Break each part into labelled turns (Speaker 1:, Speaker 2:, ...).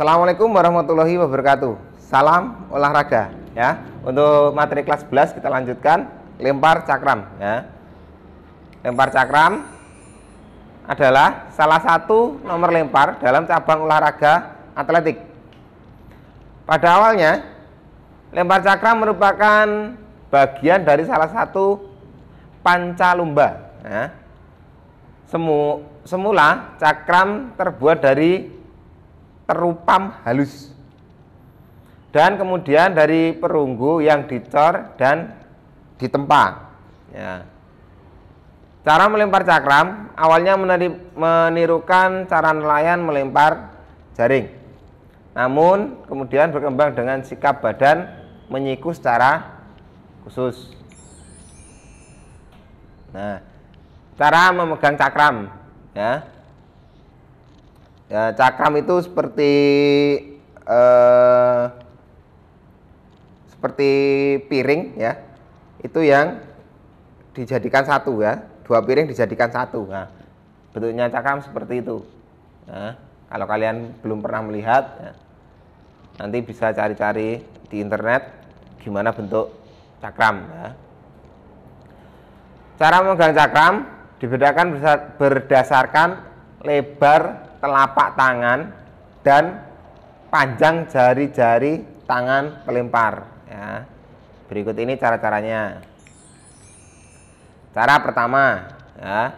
Speaker 1: Assalamualaikum warahmatullahi wabarakatuh. Salam olahraga ya. Untuk materi kelas 11 kita lanjutkan lempar cakram ya. Lempar cakram adalah salah satu nomor lempar dalam cabang olahraga atletik. Pada awalnya lempar cakram merupakan bagian dari salah satu pancalumba. ya. Semu, semula cakram terbuat dari terupam halus. Dan kemudian dari perunggu yang dicor dan ditempa. Ya. Cara melempar cakram awalnya menirukan cara nelayan melempar jaring. Namun kemudian berkembang dengan sikap badan menyiku secara khusus. Nah, cara memegang cakram ya Ya, cakram itu seperti eh, seperti piring ya. Itu yang dijadikan satu ya. Dua piring dijadikan satu. Nah, bentuknya cakram seperti itu. Nah, kalau kalian belum pernah melihat ya, nanti bisa cari-cari di internet gimana bentuk cakram ya. Cara memegang cakram dibedakan berdasarkan lebar telapak tangan dan panjang jari-jari tangan pelempar ya. Berikut ini cara-caranya. Cara pertama, ya.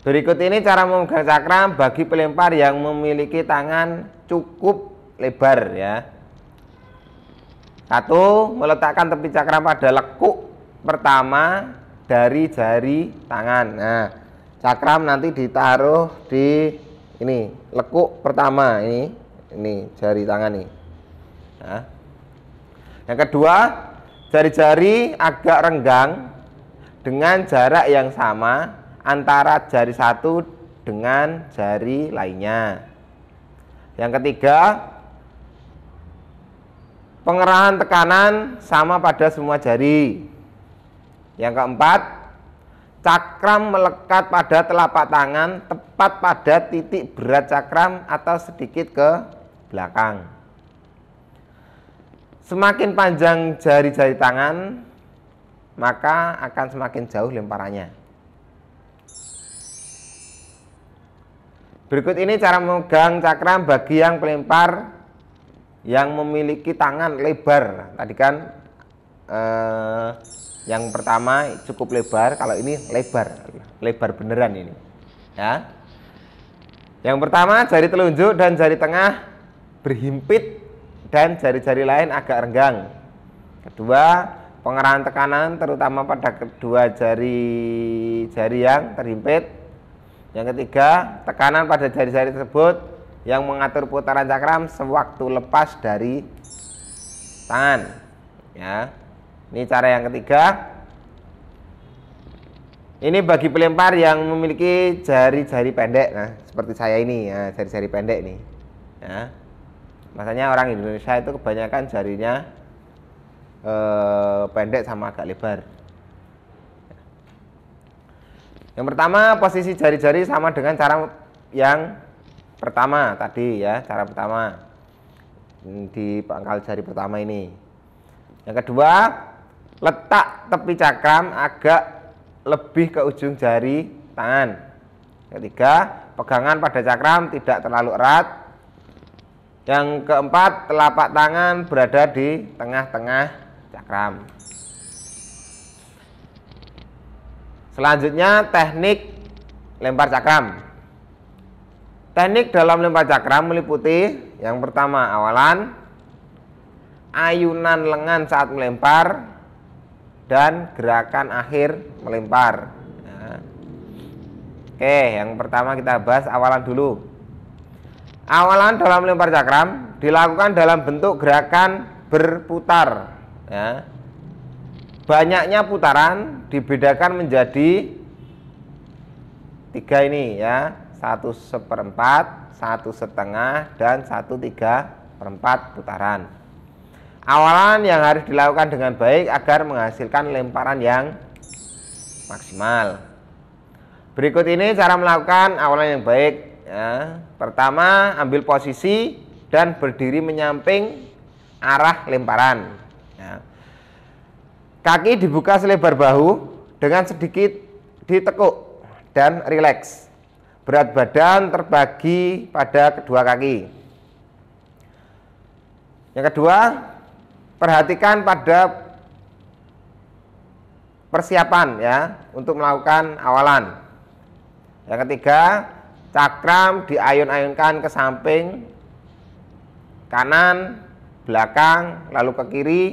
Speaker 1: Berikut ini cara memegang cakram bagi pelempar yang memiliki tangan cukup lebar ya. Satu, meletakkan tepi cakram pada lekuk pertama dari jari tangan. Nah, cakram nanti ditaruh di ini lekuk pertama ini ini jari tangan nih nah. yang kedua jari-jari agak renggang dengan jarak yang sama antara jari satu dengan jari lainnya yang ketiga pengerahan tekanan sama pada semua jari. Yang keempat, cakram melekat pada telapak tangan tepat pada titik berat cakram atau sedikit ke belakang. Semakin panjang jari-jari tangan, maka akan semakin jauh lemparannya. Berikut ini cara memegang cakram bagi yang pelempar yang memiliki tangan lebar. Tadi kan eh, yang pertama cukup lebar, kalau ini lebar, lebar beneran ini. Ya. Yang pertama, jari telunjuk dan jari tengah berhimpit dan jari-jari lain agak renggang. Kedua, pengerahan tekanan terutama pada kedua jari-jari yang terhimpit. Yang ketiga, tekanan pada jari-jari tersebut yang mengatur putaran cakram sewaktu lepas dari tangan. Ya. Ini cara yang ketiga. Ini bagi pelempar yang memiliki jari-jari pendek, nah seperti saya ini, jari ya, jari-jari pendek nih. Ya. Makanya orang Indonesia itu kebanyakan jarinya eh, pendek sama agak lebar. Yang pertama posisi jari-jari sama dengan cara yang pertama tadi ya, cara pertama hmm, di pangkal jari pertama ini. Yang kedua, letak tepi cakram agak lebih ke ujung jari tangan. Ketiga, pegangan pada cakram tidak terlalu erat. Yang keempat, telapak tangan berada di tengah-tengah cakram. Selanjutnya, teknik lempar cakram. Teknik dalam lempar cakram meliputi yang pertama, awalan, ayunan lengan saat melempar, dan gerakan akhir melempar. Nah. Oke, yang pertama kita bahas awalan dulu. Awalan dalam melempar cakram dilakukan dalam bentuk gerakan berputar. Ya. Banyaknya putaran dibedakan menjadi tiga ini ya, satu seperempat, satu setengah, dan satu tiga perempat putaran. Awalan yang harus dilakukan dengan baik agar menghasilkan lemparan yang maksimal. Berikut ini cara melakukan awalan yang baik. Ya. Pertama, ambil posisi dan berdiri menyamping arah lemparan. Ya. Kaki dibuka selebar bahu dengan sedikit ditekuk dan rileks. Berat badan terbagi pada kedua kaki. Yang kedua, perhatikan pada persiapan ya untuk melakukan awalan. Yang ketiga, cakram diayun-ayunkan ke samping kanan, belakang, lalu ke kiri.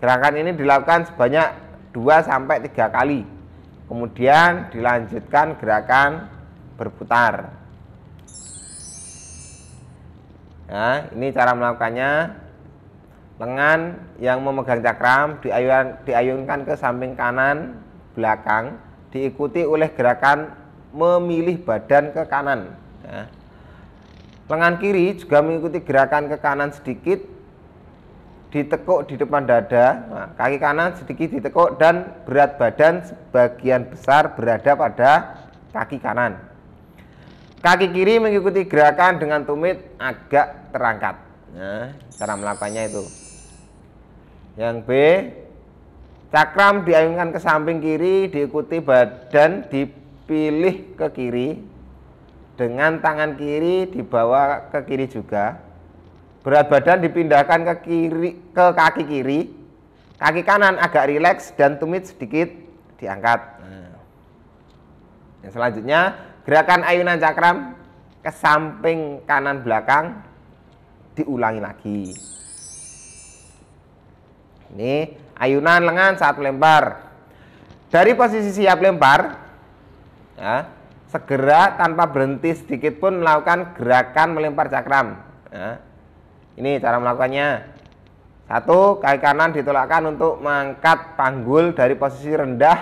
Speaker 1: Gerakan ini dilakukan sebanyak 2 sampai 3 kali. Kemudian dilanjutkan gerakan berputar. Nah, ini cara melakukannya lengan yang memegang cakram diayun, diayunkan ke samping kanan belakang diikuti oleh gerakan memilih badan ke kanan ya. lengan kiri juga mengikuti gerakan ke kanan sedikit ditekuk di depan dada nah, kaki kanan sedikit ditekuk dan berat badan sebagian besar berada pada kaki kanan kaki kiri mengikuti gerakan dengan tumit agak terangkat nah, cara melakukannya itu yang B, cakram diayunkan ke samping kiri diikuti badan dipilih ke kiri dengan tangan kiri dibawa ke kiri juga. Berat badan dipindahkan ke kiri ke kaki kiri. Kaki kanan agak rileks dan tumit sedikit diangkat. Yang selanjutnya, gerakan ayunan cakram ke samping kanan belakang diulangi lagi. Ini ayunan lengan saat melempar. Dari posisi siap lempar, ya, segera tanpa berhenti sedikit pun melakukan gerakan melempar cakram. Ya. Ini cara melakukannya. Satu, kaki kanan ditolakkan untuk mengangkat panggul dari posisi rendah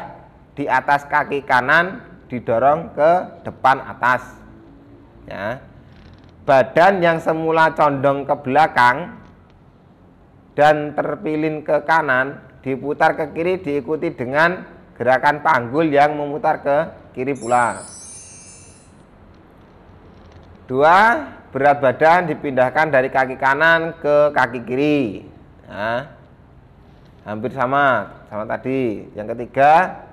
Speaker 1: di atas kaki kanan didorong ke depan atas. Ya. Badan yang semula condong ke belakang dan terpilin ke kanan, diputar ke kiri diikuti dengan gerakan panggul yang memutar ke kiri pula. Dua, berat badan dipindahkan dari kaki kanan ke kaki kiri. Nah, hampir sama, sama tadi. Yang ketiga,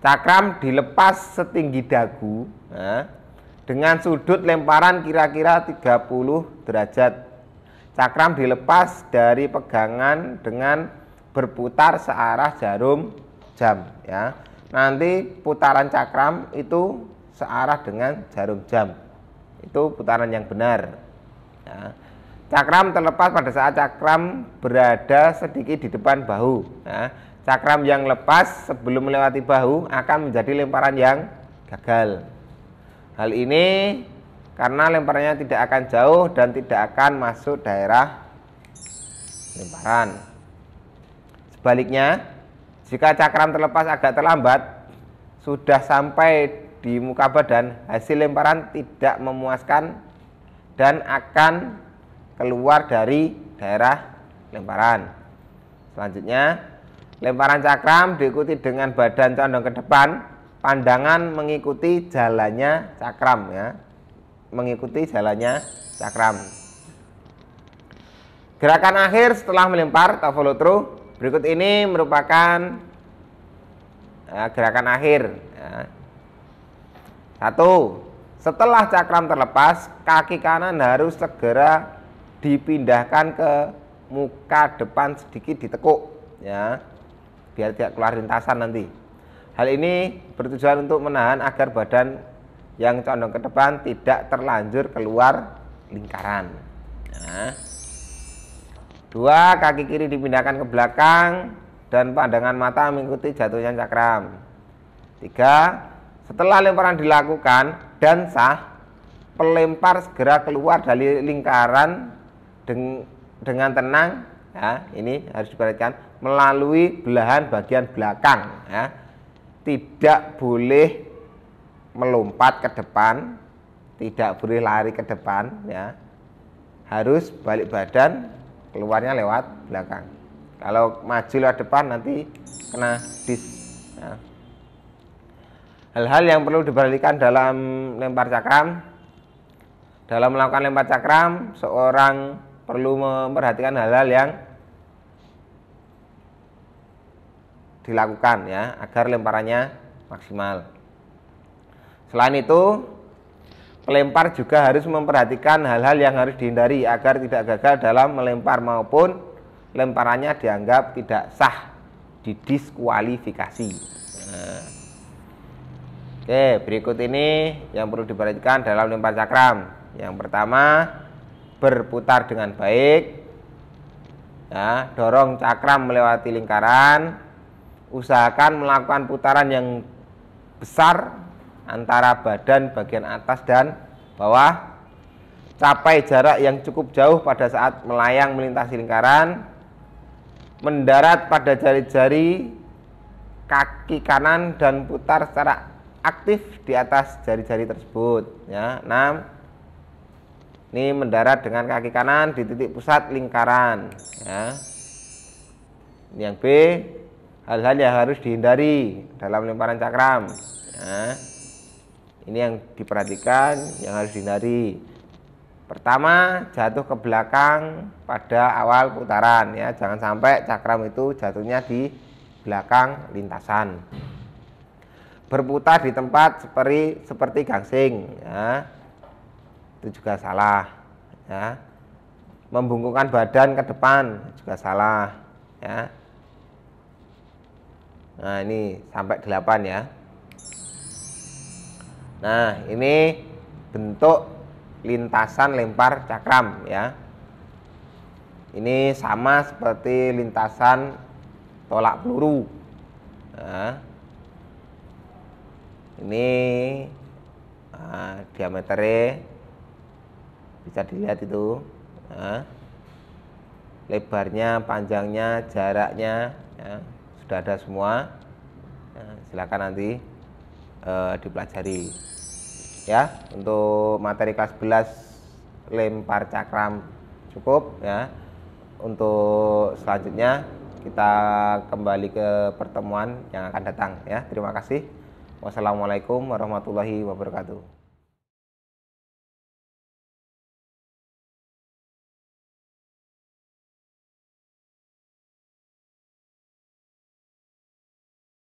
Speaker 1: cakram dilepas setinggi dagu nah, dengan sudut lemparan kira-kira 30 derajat Cakram dilepas dari pegangan dengan berputar searah jarum jam ya. Nanti putaran cakram itu searah dengan jarum jam. Itu putaran yang benar. Ya. Cakram terlepas pada saat cakram berada sedikit di depan bahu. Ya. Cakram yang lepas sebelum melewati bahu akan menjadi lemparan yang gagal. Hal ini karena lemparannya tidak akan jauh dan tidak akan masuk daerah lemparan. Sebaliknya, jika cakram terlepas agak terlambat, sudah sampai di muka badan, hasil lemparan tidak memuaskan dan akan keluar dari daerah lemparan. Selanjutnya, lemparan cakram diikuti dengan badan condong ke depan, pandangan mengikuti jalannya cakram ya mengikuti jalannya cakram. Gerakan akhir setelah melempar atau follow berikut ini merupakan eh, gerakan akhir. Ya. Satu, setelah cakram terlepas, kaki kanan harus segera dipindahkan ke muka depan sedikit ditekuk, ya, biar tidak keluar lintasan nanti. Hal ini bertujuan untuk menahan agar badan yang condong ke depan tidak terlanjur keluar lingkaran. Nah. Dua, kaki kiri dipindahkan ke belakang dan pandangan mata mengikuti jatuhnya cakram. Tiga, setelah lemparan dilakukan dan sah, pelempar segera keluar dari lingkaran deng dengan tenang. Ya, ini harus diperhatikan melalui belahan bagian belakang. Ya. Tidak boleh melompat ke depan, tidak boleh lari ke depan ya. Harus balik badan, keluarnya lewat belakang. Kalau maju lewat depan nanti kena dis. hal ya. Hal-hal yang perlu diperhatikan dalam lempar cakram. Dalam melakukan lempar cakram, seorang perlu memperhatikan hal-hal yang dilakukan ya agar lemparannya maksimal. Selain itu, pelempar juga harus memperhatikan hal-hal yang harus dihindari agar tidak gagal dalam melempar maupun lemparannya dianggap tidak sah didiskualifikasi. Oke, berikut ini yang perlu diperhatikan dalam lempar cakram. Yang pertama, berputar dengan baik. Ya, dorong cakram melewati lingkaran. Usahakan melakukan putaran yang besar antara badan bagian atas dan bawah capai jarak yang cukup jauh pada saat melayang melintasi lingkaran mendarat pada jari-jari kaki kanan dan putar secara aktif di atas jari-jari tersebut ya 6 ini mendarat dengan kaki kanan di titik pusat lingkaran ya yang B hal-hal yang harus dihindari dalam lemparan cakram ya. Ini yang diperhatikan, yang harus dihindari. Pertama, jatuh ke belakang pada awal putaran ya. Jangan sampai cakram itu jatuhnya di belakang lintasan. Berputar di tempat seperti seperti gangsing ya. Itu juga salah ya. Membungkukkan badan ke depan juga salah ya. Nah, ini sampai delapan ya. Nah, ini bentuk lintasan lempar cakram ya. Ini sama seperti lintasan tolak peluru. Nah, ini nah, diameternya bisa dilihat itu. Nah, lebarnya, panjangnya, jaraknya ya, sudah ada semua. Nah, silakan nanti uh, dipelajari ya untuk materi kelas 11 lempar cakram cukup ya untuk selanjutnya kita kembali ke pertemuan yang akan datang ya terima kasih wassalamualaikum warahmatullahi wabarakatuh